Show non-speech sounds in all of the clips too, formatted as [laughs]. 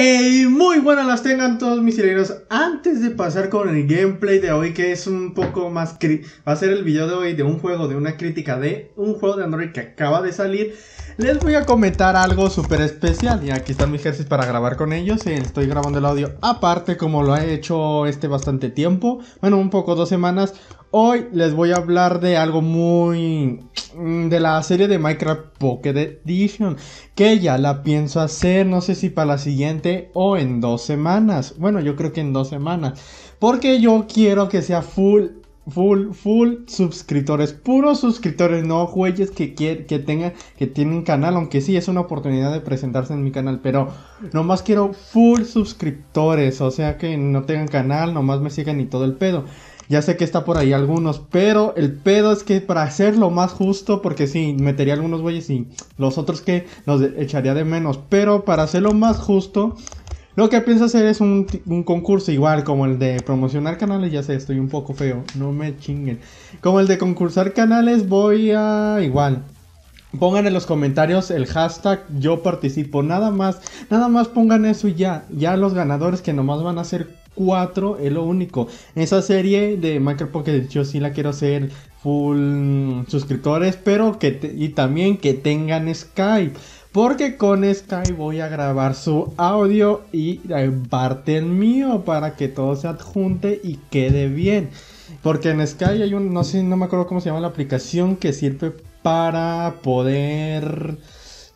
Ei, é Muy buenas las tengan todos mis hileros Antes de pasar con el gameplay de hoy, que es un poco más... Va a ser el video de hoy de un juego, de una crítica de un juego de Android que acaba de salir. Les voy a comentar algo súper especial. Y aquí están mis jerseys para grabar con ellos. Eh, estoy grabando el audio aparte como lo he hecho este bastante tiempo. Bueno, un poco, dos semanas. Hoy les voy a hablar de algo muy... Mm, de la serie de Minecraft Pocket Edition. Que ya la pienso hacer, no sé si para la siguiente o en semanas. Bueno, yo creo que en dos semanas. Porque yo quiero que sea full, full, full suscriptores. Puros suscriptores, no jueyes que, que, que, que tienen canal. Aunque sí es una oportunidad de presentarse en mi canal. Pero nomás quiero full suscriptores. O sea que no tengan canal, nomás me sigan y todo el pedo. Ya sé que está por ahí algunos, pero el pedo es que para hacerlo más justo, porque sí, metería algunos güeyes y los otros que los echaría de menos, pero para hacerlo más justo, lo que pienso hacer es un, concurso igual, como el de promocionar canales, ya sé, estoy un poco feo, no me chinguen. Como el de concursar canales, voy a igual. Pongan en los comentarios el hashtag yo participo, nada más, nada más pongan eso y ya, ya los ganadores que nomás van a ser cuatro, es lo único. Esa serie de Minecraft Pocket yo sí la quiero hacer full mm, suscriptores, pero que y también que tengan Skype. Porque con Sky voy a grabar su audio y parte el mío para que todo se adjunte y quede bien. Porque en Sky hay un, no sé, no me acuerdo cómo se llama la aplicación que sirve para poder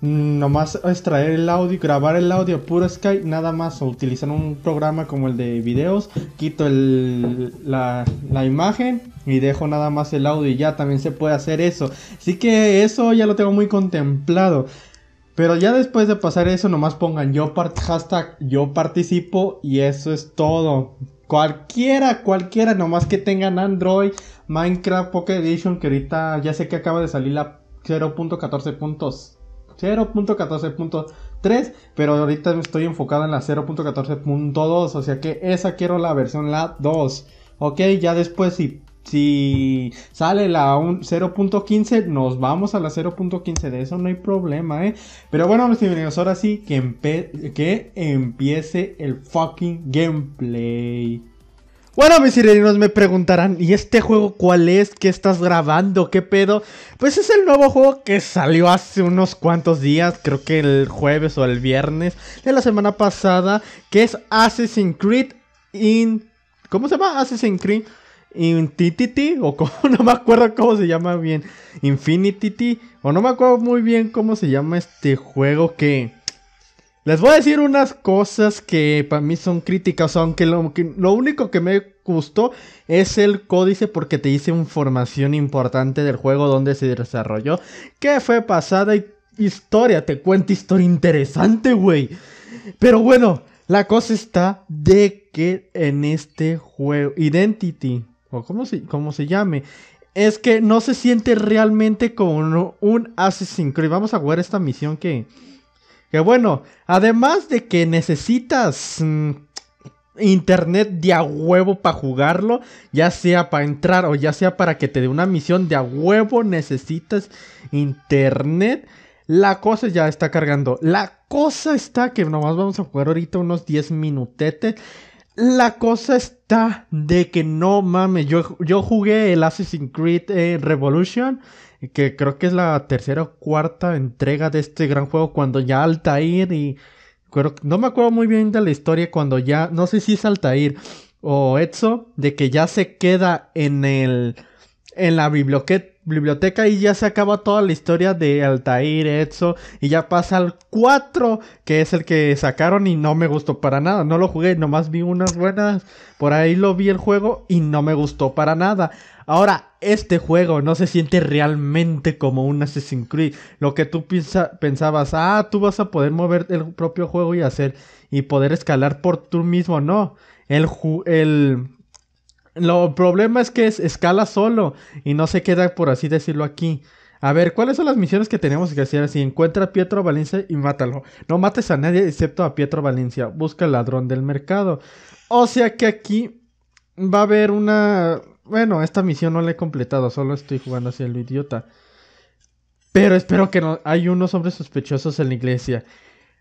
nomás extraer el audio, y grabar el audio puro Sky nada más, o utilizar un programa como el de videos, quito la, imagen y dejo nada más el audio y ya también se puede hacer eso. Así que eso ya lo tengo muy contemplado. Pero ya después de pasar eso, nomás pongan yo hashtag yo participo y eso es todo. Cualquiera, cualquiera, nomás que tengan Android, Minecraft Pocket Edition, que ahorita ya sé que acaba de salir la 0.14.3 pero ahorita estoy enfocado en la 0.14.2, o sea que esa quiero la versión la 2. Ok, ya después si si sale la 0.15, nos vamos a la 0.15. De eso no hay problema, ¿eh? Pero bueno, mis bienvenidos. Ahora sí, que, que empiece el fucking gameplay. Bueno, mis sireninos me preguntarán, ¿y este juego cuál es? ¿Qué estás grabando? ¿Qué pedo? Pues es el nuevo juego que salió hace unos cuantos días, creo que el jueves o el viernes de la semana pasada, que es Assassin's Creed in... ¿Cómo se llama? Assassin's Creed Intititi, o [laughs] no me acuerdo cómo se llama bien, Infinity, o no me acuerdo muy bien cómo se llama este juego que... Les voy a decir unas cosas que para mí son críticas, aunque lo, único que me gustó es el códice porque te dice información importante del juego, donde se desarrolló, que fue pasada historia, te cuento historia interesante, güey. Pero bueno, la cosa está de que en este juego, Identity, o como se, se llame, es que no se siente realmente como un Assassin's Creed. Vamos a jugar esta misión que, que bueno, además de que necesitas mm, internet de a huevo para jugarlo, ya sea para entrar o ya sea para que te dé una misión de a huevo, necesitas internet. La cosa ya está cargando. La cosa está que nomás vamos a jugar ahorita unos 10 minutetes. La cosa está de que no mames, yo, yo jugué el Assassin's Creed eh, Revolution, que creo que es la tercera o cuarta entrega de este gran juego, cuando ya Altair y... No me acuerdo muy bien de la historia cuando ya, no sé si es Altair o Etso, de que ya se queda en el... En la biblioteca biblioteca y ya se acaba toda la historia de Altair, Eso. y ya pasa al 4, que es el que sacaron y no me gustó para nada. No lo jugué, nomás vi unas buenas, por ahí lo vi el juego y no me gustó para nada. Ahora, este juego no se siente realmente como un Assassin's Creed. Lo que tú pensabas, ah, tú vas a poder mover el propio juego y hacer y poder escalar por tú mismo, no. El, el lo problema es que es escala solo y no se queda, por así decirlo, aquí. A ver, ¿cuáles son las misiones que tenemos que hacer? Si encuentra a Pietro Valencia y mátalo. No mates a nadie excepto a Pietro Valencia. Busca al ladrón del mercado. O sea que aquí va a haber una... Bueno, esta misión no la he completado, solo estoy jugando hacia el idiota. Pero espero que no... Hay unos hombres sospechosos en la iglesia.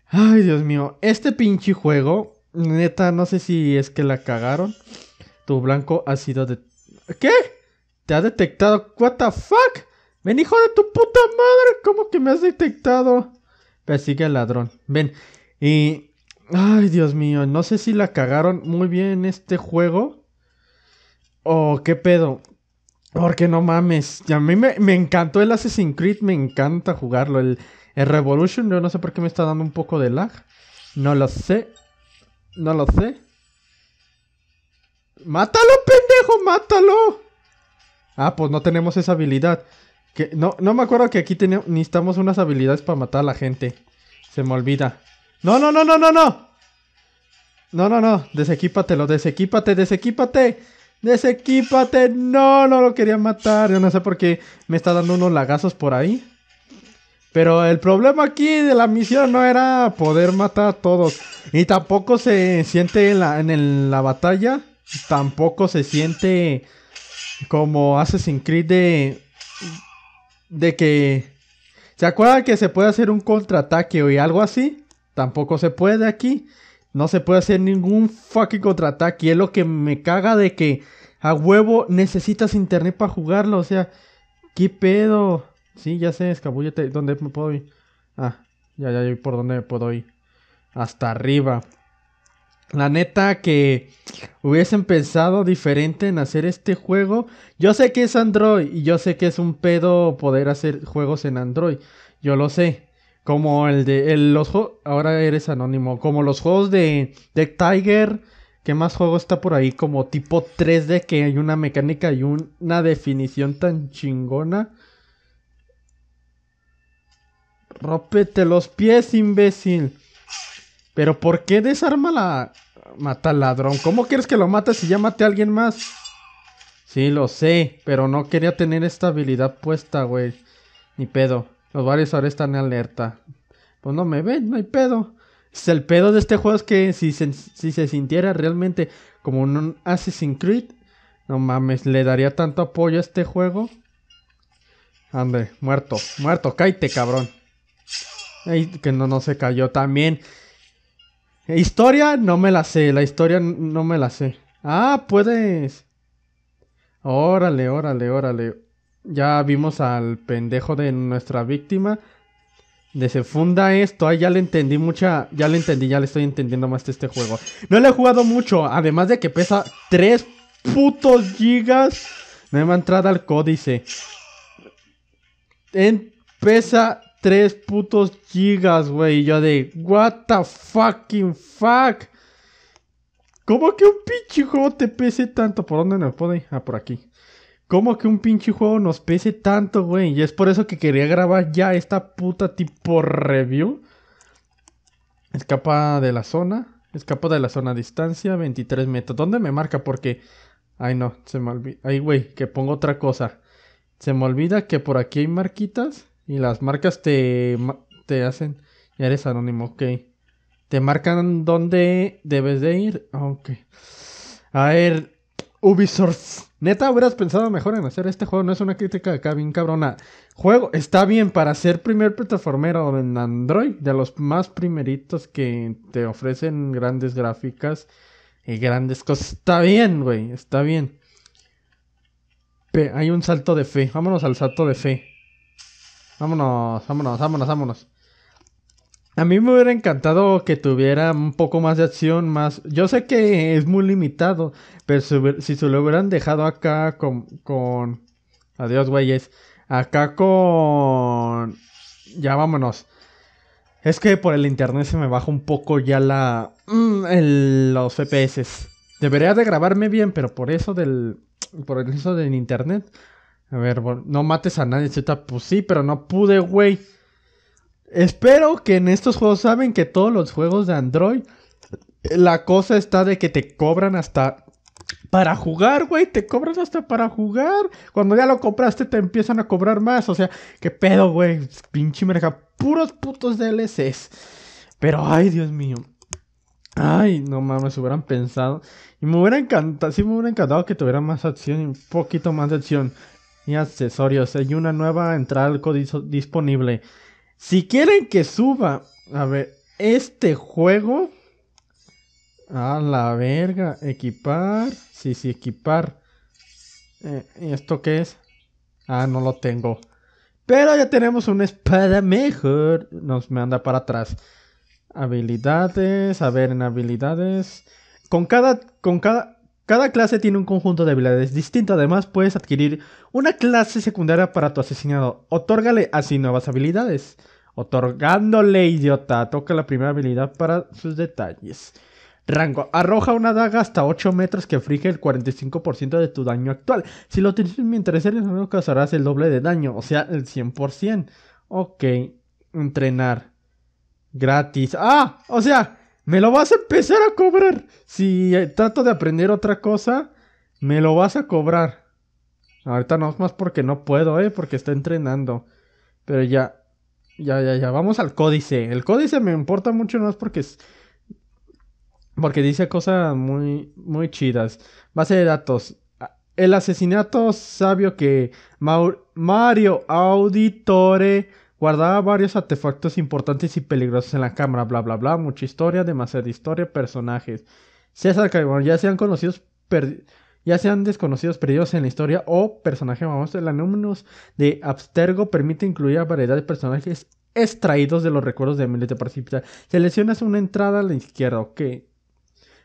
Ay, Dios mío. Este pinche juego... Neta, no sé si es que la cagaron. Tu blanco ha sido de... ¿Qué? ¿Te ha detectado? ¿What the fuck? Ven, hijo de tu puta madre. ¿Cómo que me has detectado? Persigue al ladrón. Ven. Y... Ay, Dios mío. No sé si la cagaron muy bien este juego. O qué pedo. Porque no mames. A mí me, me, encantó el Assassin's Creed. Me encanta jugarlo. El, el Revolution. Yo no sé por qué me está dando un poco de lag. No lo sé. No lo sé. ¡Mátalo, pendejo! ¡Mátalo! Ah, pues no tenemos esa habilidad. Que, no, no me acuerdo que aquí teníamos, necesitamos unas habilidades para matar a la gente. Se me olvida. ¡No, no, no, no, no, no! No, no, no. Desequípatelo, desequípate, desequípate. Desequípate. No, no lo quería matar. Yo no sé por qué me está dando unos lagazos por ahí. Pero el problema aquí de la misión no era poder matar a todos. Y tampoco se siente en la, en la batalla tampoco se siente como Assassin's Creed de, de que... ¿Se acuerda que se puede hacer un contraataque o algo así? Tampoco se puede aquí. No se puede hacer ningún fucking contraataque. Y es lo que me caga de que a huevo necesitas internet para jugarlo. O sea, ¿qué pedo? Sí, ya sé, escabullete. ¿Dónde me puedo ir? Ah, ya, ya, por dónde me puedo ir. Hasta arriba. La neta que hubiesen pensado diferente en hacer este juego. Yo sé que es Android y yo sé que es un pedo poder hacer juegos en Android. Yo lo sé. Como el de el, los ahora eres anónimo. Como los juegos de, de Tiger. ¿Qué más juego está por ahí? Como tipo 3D que hay una mecánica y una definición tan chingona. Rópete los pies, imbécil. Pero ¿por qué desarma la... Mata al ladrón. ¿Cómo quieres que lo mate si ya mate a alguien más? Sí, lo sé, pero no quería tener esta habilidad puesta, güey. Ni pedo. Los varios ahora están en alerta. Pues no me ven, no hay pedo. Es el pedo de este juego es que si se, si se sintiera realmente como un Assassin's Creed, no mames, le daría tanto apoyo a este juego. Ande, muerto, muerto, cállate, cabrón. Ay, que no, no se cayó también. Historia no me la sé, la historia no me la sé. Ah, puedes. Órale, órale, órale. Ya vimos al pendejo de nuestra víctima. De se funda esto, ya le entendí mucha, ya le entendí, ya le estoy entendiendo más de este juego. No le he jugado mucho, además de que pesa 3 putos gigas. Me ha entrado al códice. En, Tres putos gigas, güey. yo de, what the fucking fuck. ¿Cómo que un pinche juego te pese tanto? ¿Por dónde nos pone? Ah, por aquí. ¿Cómo que un pinche juego nos pese tanto, güey? Y es por eso que quería grabar ya esta puta tipo review. Escapa de la zona. Escapa de la zona a distancia, 23 metros. ¿Dónde me marca? Porque... Ay, no, se me olvida. Ay, güey, que pongo otra cosa. Se me olvida que por aquí hay marquitas. Y las marcas te, hacen. Ya eres anónimo, ok. Te marcan dónde debes de ir. Ah, ok. A ver, Ubisoft. Neta, hubieras pensado mejor en hacer este juego. No es una crítica acá bien cabrona. Juego está bien para ser primer plataformero en Android. De los más primeritos que te ofrecen grandes gráficas y grandes cosas. Está bien, güey. Está bien. hay un salto de fe. Vámonos al salto de fe. Vámonos, vámonos, vámonos, vámonos. A mí me hubiera encantado que tuviera un poco más de acción, más... Yo sé que es muy limitado, pero si se lo hubieran dejado acá con... con... Adiós, güeyes. Acá con... Ya vámonos. Es que por el internet se me baja un poco ya la... Mm, los FPS. Debería de grabarme bien, pero por eso del... Por eso del internet a ver, no mates a nadie, Z. Pues sí, pero no pude, güey. Espero que en estos juegos saben que todos los juegos de Android la cosa está de que te cobran hasta para jugar, güey, te cobran hasta para jugar. Cuando ya lo compraste te empiezan a cobrar más, o sea, qué pedo, güey, pinche merca, puros putos DLCs. Pero ay, Dios mío. Ay, no mames, hubieran pensado. Y me hubiera encantado, sí me hubiera encantado que tuviera más acción y un poquito más de acción y accesorios. Hay una nueva entrada al disponible. Si quieren que suba, a ver, este juego. A la verga, equipar. Sí, sí, equipar. ¿Y eh, ¿Esto qué es? Ah, no lo tengo. Pero ya tenemos una espada mejor. Nos manda para atrás. Habilidades, a ver en habilidades. Con cada, con cada cada clase tiene un conjunto de habilidades distinto, además puedes adquirir una clase secundaria para tu asesinado. Otórgale así nuevas habilidades. Otorgándole, idiota, toca la primera habilidad para sus detalles. Rango. Arroja una daga hasta 8 metros que frige el 45% de tu daño actual. Si lo utilizas mientras eres no causarás el doble de daño, o sea, el 100%. Ok. Entrenar. Gratis. ¡Ah! O sea, me lo vas a empezar a cobrar. Si eh, trato de aprender otra cosa, me lo vas a cobrar. Ahorita no es más porque no puedo, ¿eh? Porque está entrenando. Pero ya, ya, ya, ya. Vamos al códice. El códice me importa mucho más porque es... Porque dice cosas muy, muy chidas. Base de datos. Ah, el asesinato sabio que Mario Auditore Guardaba varios artefactos importantes y peligrosos en la cámara, bla bla bla, mucha historia, demasiada historia, personajes. César Caimón. ya sean conocidos, ya sean desconocidos perdidos en la historia o personajes de el numenus de Abstergo permite incluir a variedad de personajes extraídos de los recuerdos de miles de participantes. Seleccionas una entrada a la izquierda, ok.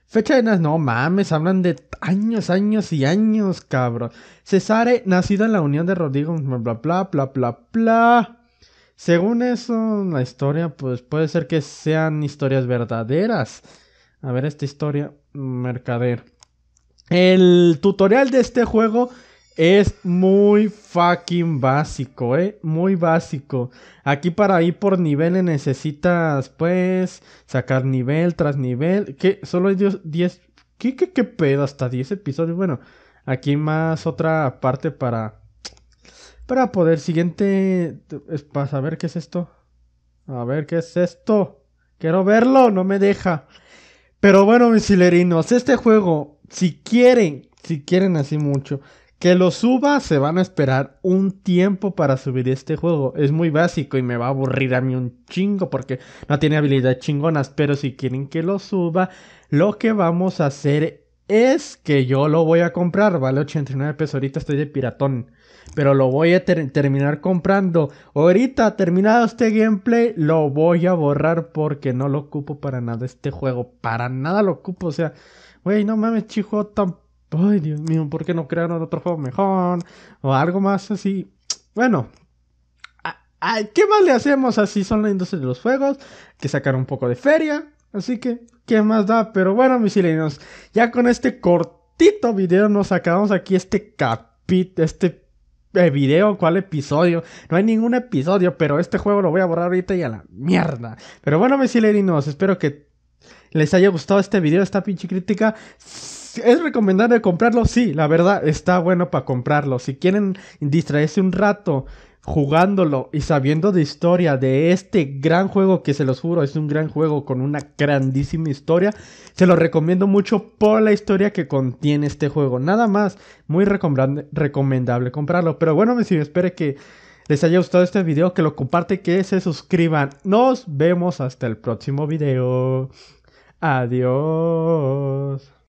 Fecha de no mames, hablan de años, años y años, cabrón. Cesare, nacido en la unión de Rodrigo, bla bla bla bla bla bla. Según eso, la historia, pues puede ser que sean historias verdaderas. A ver, esta historia, mercader. El tutorial de este juego es muy fucking básico, ¿eh? Muy básico. Aquí para ir por niveles necesitas, pues, sacar nivel tras nivel. Que solo hay 10... ¿Qué, qué, qué pedo? Hasta 10 episodios. Bueno, aquí más otra parte para para poder, siguiente. Es para saber qué es esto. A ver qué es esto. Quiero verlo, no me deja. Pero bueno, mis hilerinos, este juego, si quieren, si quieren así mucho, que lo suba, se van a esperar un tiempo para subir este juego. Es muy básico y me va a aburrir a mí un chingo porque no tiene habilidades chingonas. Pero si quieren que lo suba, lo que vamos a hacer es que yo lo voy a comprar, vale 89 pesos, ahorita estoy de piratón, pero lo voy a terminar comprando. Ahorita terminado este gameplay, lo voy a borrar porque no lo ocupo para nada este juego, para nada lo ocupo, o sea, güey, no mames, chijo tan... Ay, Dios mío, ¿por qué no crearon otro juego mejor? O algo más así. Bueno, ¿qué más le hacemos? Así son la industria de los juegos, que sacar un poco de feria Así que, ¿qué más da? Pero bueno, mis ya con este cortito video nos acabamos aquí este capit, este eh, video, cuál episodio. No hay ningún episodio, pero este juego lo voy a borrar ahorita y a la mierda. Pero bueno, mis sileninos, espero que les haya gustado este video, esta pinche crítica. ¿Es recomendable comprarlo? Sí, la verdad, está bueno para comprarlo. Si quieren distraerse un rato jugándolo y sabiendo de historia de este gran juego que se los juro es un gran juego con una grandísima historia, se lo recomiendo mucho por la historia que contiene este juego. Nada más, muy recomendable comprarlo. Pero bueno, si espero que les haya gustado este video, que lo comparte, que se suscriban. Nos vemos hasta el próximo video. Adiós.